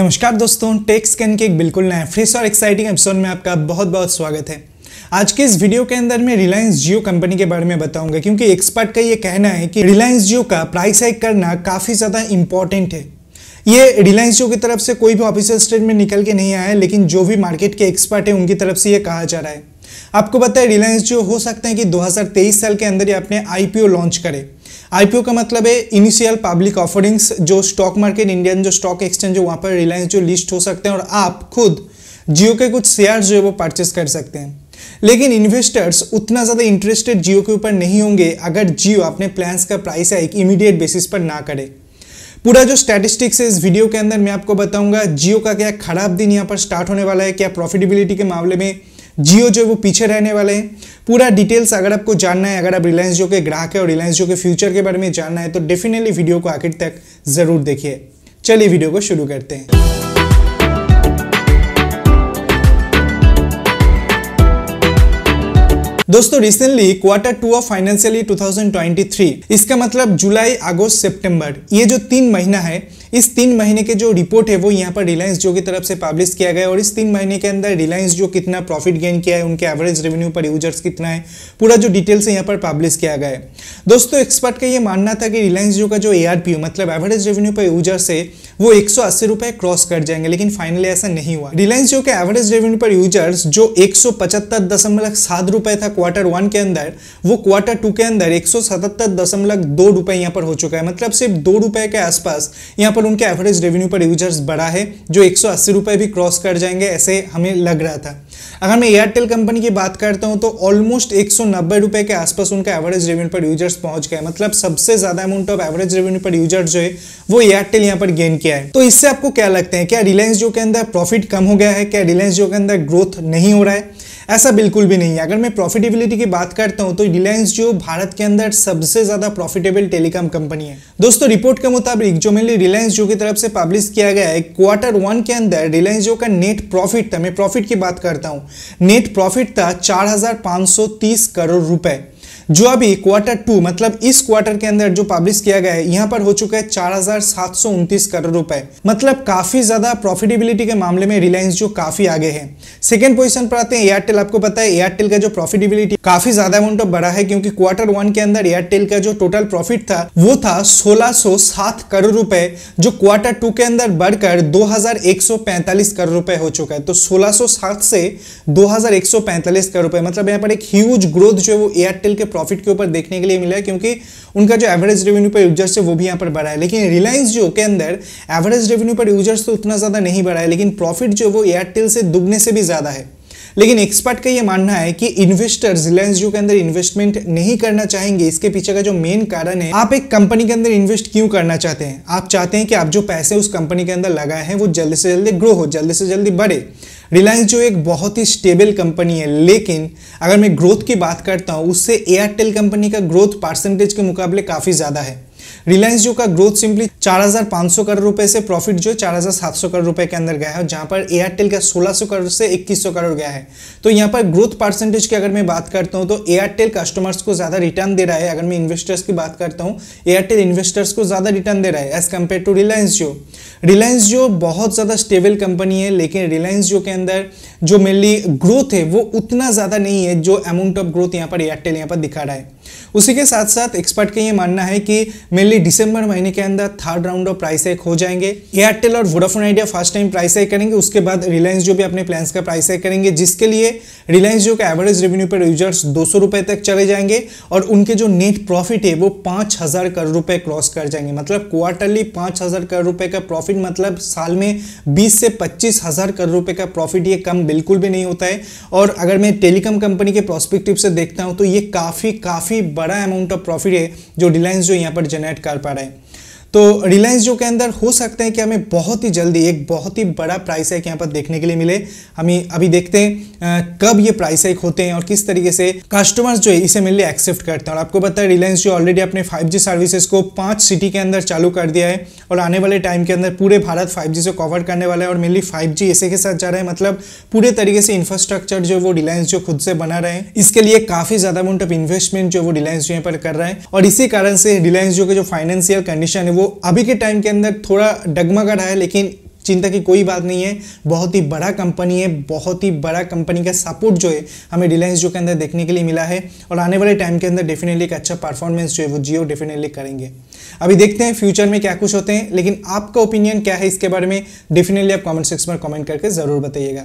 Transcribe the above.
नमस्कार दोस्तों take scan के एक बिल्कुल नए फ्रेश और एक्साइटिंग एपिसोड में आपका बहुत बहुत स्वागत है आज के इस वीडियो के अंदर मैं रिलायंस जियो कंपनी के बारे में बताऊंगा क्योंकि एक्सपर्ट का ये कहना है कि रिलायंस जियो का प्राइस हाइक करना काफ़ी ज़्यादा इंपॉर्टेंट है ये रिलायंस जियो की तरफ से कोई भी ऑफिशियल स्टेटमेंट निकल के नहीं आया है लेकिन जो भी मार्केट के एक्सपर्ट है उनकी तरफ से ये कहा जा रहा है आपको पता है रिलायंस जियो हो सकता है कि 2023 साल के अंदर ही अपने आईपीओ लॉन्च करे आईपीओ का मतलब है इनिशियल पब्लिक ऑफरिंग्स जो स्टॉक मार्केट इंडियन जो स्टॉक एक्सचेंज है वहां पर रिलायंस जो लिस्ट हो सकते हैं और आप खुद जियो के कुछ शेयर जो है वो परचेस कर सकते हैं लेकिन इन्वेस्टर्स उतना ज़्यादा इंटरेस्टेड जियो के ऊपर नहीं होंगे अगर जियो अपने प्लान का प्राइस एक इमीडिएट बेसिस पर ना करे पूरा जो स्टैटिस्टिक्स है इस वीडियो के अंदर मैं आपको बताऊंगा जियो का क्या खराब दिन यहाँ पर स्टार्ट होने वाला है क्या प्रॉफिटेबिलिटी के मामले में जियो जो है वो पीछे रहने वाले हैं पूरा डिटेल्स अगर आपको जानना है अगर आप रिलायंस जो के ग्राहक है और रिलायंस जो के फ्यूचर के बारे में जानना है तो डेफिनेटली वीडियो को आखिर तक ज़रूर देखिए चलिए वीडियो को शुरू करते हैं दोस्तों recently quarter two of financial 2023 इसका मतलब जुलाई अगस्त सितंबर ये जो तीन महीना है इस तीन महीने के जो रिपोर्ट है वो यहाँ पर रिलायंस जो की तरफ से पब्लिश किया गया और इस तीन महीने के अंदर रिलायंस जो कितना प्रॉफिट गेन किया है उनके एवरेज रेवेन्यू पर यूजर्स कितना है पूरा जो डिटेल्स है यहाँ पर पब्लिश किया गया है दोस्तों एक्सपर्ट का ये मानना था कि रिलायंस जो का जो ए मतलब एवरेज रेवेन्यू पर यूजर्स है वो एक रुपए क्रॉस कर जाएंगे लेकिन फाइनली ऐसा नहीं हुआ रिलायंस जो कि एवरेज रेवेन्यू पर यूजर्स जो एक सौ था क्वार्टर वन के अंदर वो क्वार्टर टू के अंदर एक रुपए यहाँ पर हो चुका है मतलब सिर्फ दो रुपए के आसपास यहाँ पर उनके एवरेज रेवेन्यू पर यूजर्स बढ़ा है जो एक भी क्रॉस कर जाएंगे ऐसे हमें लग रहा था अगर मैं एयरटेल कंपनी की बात करता हूँ तो ऑलमोस्ट एक रुपए के आसपास उनका एवरेज रेवेन्यू पर यूजर्स पहुंच गए मतलब सबसे ज्यादा amount of average revenue per users जो है वो एयरटेल यहाँ पर गेन किया है तो इससे आपको क्या लगता है क्या रिलायंस जो के अंदर प्रॉफिट कम हो गया है क्या रिलायंस जो के अंदर ग्रोथ नहीं हो रहा है ऐसा बिल्कुल भी नहीं है अगर मैं प्रॉफिटेबिलिटी की बात करता हूँ तो रिलायंस जो भारत के अंदर सबसे ज्यादा प्रॉफिटेबल टेलीकॉम कंपनी है दोस्तों रिपोर्ट के मुताबिक जो मेनली रिलायंस जो की तरफ से पब्लिश किया गया है क्वार्टर वन के अंदर रिलायंस जो का नेट प्रॉफिट था मैं प्रॉफिट की बात करता देता हूं नेट प्रॉफिट था 4530 करोड़ रुपए जो अभी क्वार्टर टू मतलब इस क्वार्टर के अंदर जो पब्लिश किया गया है यहाँ पर हो चुका है चार करोड़ रुपए मतलब काफी ज्यादा प्रॉफिटेबिलिटी के मामले में रिलायंस जो काफी आगे है सेकेंड पोजिशन पर आते हैं एयरटेल आपको पता है एयरटेल का जो प्रॉफिटेबिलिटी काफी ज्यादा अमाउंट ऑफ बढ़ा है क्योंकि क्वार्टर वन के अंदर एयरटेल का जो टोटल प्रॉफिट था वो था सोलह करोड़ रुपए जो क्वार्टर टू के अंदर बढ़कर दो करोड़ रुपए हो चुका है तो सोलह से दो करोड़ रुपए मतलब यहाँ पर एक ह्यूज ग्रोथ जो है वो एयरटेल के प्रॉफिट के ऊपर देखने के लिए मिला है क्योंकि उनका जो एवरेज रेवेन्यू पर यूजर्स है वो भी यहाँ पर बढ़ा है लेकिन रिलायंस जो के अंदर एवरेज रेवेन्यू पर यूजर्स तो उतना ज़्यादा नहीं बढ़ा है लेकिन प्रॉफिट जो वो एयरटेल से दुगने से भी ज़्यादा है लेकिन एक्सपर्ट का ये मानना है कि इन्वेस्टर्स रिलायंस जियो के अंदर इन्वेस्टमेंट नहीं करना चाहेंगे इसके पीछे का जो मेन कारण है आप एक कंपनी के अंदर इन्वेस्ट क्यों करना चाहते हैं आप चाहते हैं कि आप जो पैसे उस कंपनी के अंदर लगाए हैं वो जल्दी से जल्दी ग्रो हो जल्दी से जल्दी बढ़े रिलायंस जो एक बहुत ही स्टेबल कंपनी है लेकिन अगर मैं ग्रोथ की बात करता हूँ उससे एयरटेल कंपनी का ग्रोथ परसेंटेज के मुकाबले काफ़ी ज़्यादा है रिलायंस जियो का ग्रोथ सिंपली 4,500 करोड़ रुपए से प्रॉफिट जो 4,700 करोड़ रुपए के अंदर गया है जहां पर एयरटेल का 1,600 करोड़ से 2100 करोड़ गया है तो यहां पर ग्रोथ परसेंटेज की अगर मैं बात करता हूं तो एयरटेल कस्टमर्स को ज़्यादा रिटर्न दे रहा है अगर मैं इन्वेस्टर्स की बात करता हूँ एयरटेल इन्वेस्टर्स को ज़्यादा रिटर्न दे रहा है as compared to Reliance Jio Reliance Jio बहुत ज़्यादा स्टेबल कंपनी है लेकिन रिलायंस जियो के अंदर जो मेनली ग्रोथ है वो उतना ज़्यादा नहीं है जो अमाउंट ऑफ ग्रोथ यहाँ पर एयरटेल यहाँ पर दिखा रहा है उसी के साथ साथ एक्सपर्ट का ये मानना है कि मेनली दिसंबर महीने के अंदर थर्ड राउंड ऑफ प्राइस एक हो जाएंगे एयरटेल और Vodafone Idea first time price एक करेंगे उसके बाद रिलायंस जो भी अपने प्लान्स का प्राइस एक करेंगे जिसके लिए रिलायंस जो का एवरेज रेवेन्यू पर यूजर्स दो तक चले जाएंगे और उनके जो नेट प्रॉफिट है वो पाँच करोड़ रुपये क्रॉस कर जाएंगे मतलब क्वार्टरली पाँच करोड़ रुपये का प्रॉफिट मतलब साल में बीस से पच्चीस करोड़ रुपए का प्रॉफिट ये कम बिल्कुल भी नहीं होता है और अगर मैं टेलीकॉम कंपनी के प्रोस्पेक्टिव से देखता हूँ तो ये काफ़ी काफ़ी काफ़ी बड़ा अमाउंट ऑफ प्रॉफिट है जो रिलायंस जो यहाँ पर जनरेट कर पा रहा है तो रिलायंस जो के अंदर हो सकते हैं कि हमें बहुत ही जल्दी एक बहुत ही बड़ा प्राइस हाइक यहाँ पर देखने के लिए मिले हमें अभी देखते हैं कब ये प्राइस हाइक होते हैं और किस तरीके से कस्टमर्स जो है इसे मिलने एक्सेप्ट करते हैं और आपको पता है रिलायंस जो ऑलरेडी अपने फाइव सर्विसेज को पाँच सिटी के अंदर चालू कर दिया है और आने वाले टाइम के अंदर पूरे भारत फाइव से कवर करने वाला है और मेनली फाइव जी के साथ जा रहे हैं मतलब पूरे तरीके से इंफ्रास्ट्रक्चर जो वो रिलायंस जो खुद से बना रहे हैं इसके लिए काफ़ी ज़्यादा अमाउंट ऑफ इन्वेस्टमेंट जो वो रिलायंस जो यहाँ पर कर रहे हैं और इसी कारण से रिलायंस जो के जो फाइनेंशियल कंडीशन है वो अभी के टाइम के अंदर थोड़ा डगमग रहा है लेकिन चिंता की कोई बात नहीं है बहुत ही बड़ा कंपनी है बहुत ही बड़ा कंपनी का सपोर्ट जो है हमें रिलायंस जियो के अंदर देखने के लिए मिला है और आने वाले टाइम के अंदर डेफिनेटली एक अच्छा परफॉर्मेंस जो है वो जियो डेफिनेटली करेंगे अभी देखते हैं फ्यूचर में क्या कुछ होते हैं लेकिन आपका ओपिनियन क्या है इसके बारे में डेफिनेटली आप कॉमेंट सेक्शन में कॉमेंट करके ज़रूर बताइएगा